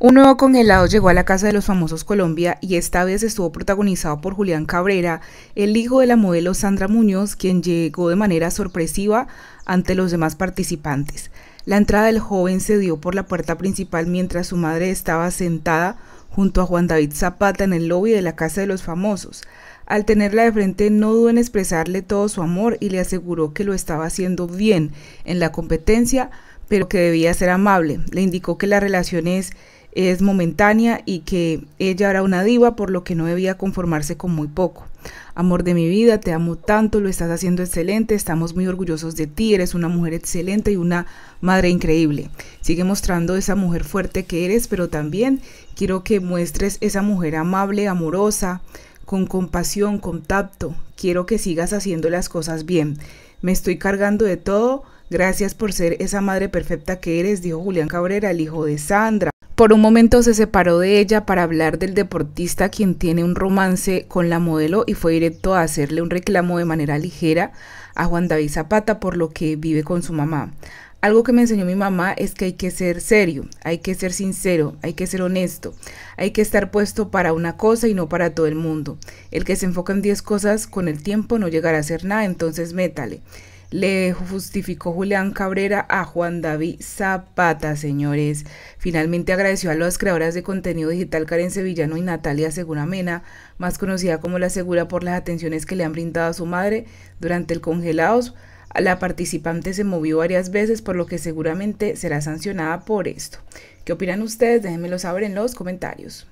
Un nuevo congelado llegó a la casa de los famosos Colombia y esta vez estuvo protagonizado por Julián Cabrera, el hijo de la modelo Sandra Muñoz, quien llegó de manera sorpresiva ante los demás participantes. La entrada del joven se dio por la puerta principal mientras su madre estaba sentada junto a Juan David Zapata en el lobby de la casa de los famosos. Al tenerla de frente no dudó en expresarle todo su amor y le aseguró que lo estaba haciendo bien en la competencia, pero que debía ser amable. Le indicó que las relaciones es momentánea y que ella era una diva por lo que no debía conformarse con muy poco. Amor de mi vida, te amo tanto, lo estás haciendo excelente, estamos muy orgullosos de ti, eres una mujer excelente y una madre increíble. Sigue mostrando esa mujer fuerte que eres, pero también quiero que muestres esa mujer amable, amorosa, con compasión, con tacto. Quiero que sigas haciendo las cosas bien. Me estoy cargando de todo. Gracias por ser esa madre perfecta que eres, dijo Julián Cabrera, el hijo de Sandra. Por un momento se separó de ella para hablar del deportista quien tiene un romance con la modelo y fue directo a hacerle un reclamo de manera ligera a Juan David Zapata por lo que vive con su mamá. Algo que me enseñó mi mamá es que hay que ser serio, hay que ser sincero, hay que ser honesto, hay que estar puesto para una cosa y no para todo el mundo. El que se enfoca en 10 cosas con el tiempo no llegará a hacer nada, entonces métale le justificó Julián Cabrera a Juan David Zapata, señores. Finalmente agradeció a las creadoras de contenido digital Karen Sevillano y Natalia Segura Mena, más conocida como La Segura, por las atenciones que le han brindado a su madre durante el congelados. La participante se movió varias veces, por lo que seguramente será sancionada por esto. ¿Qué opinan ustedes? Déjenmelo saber en los comentarios.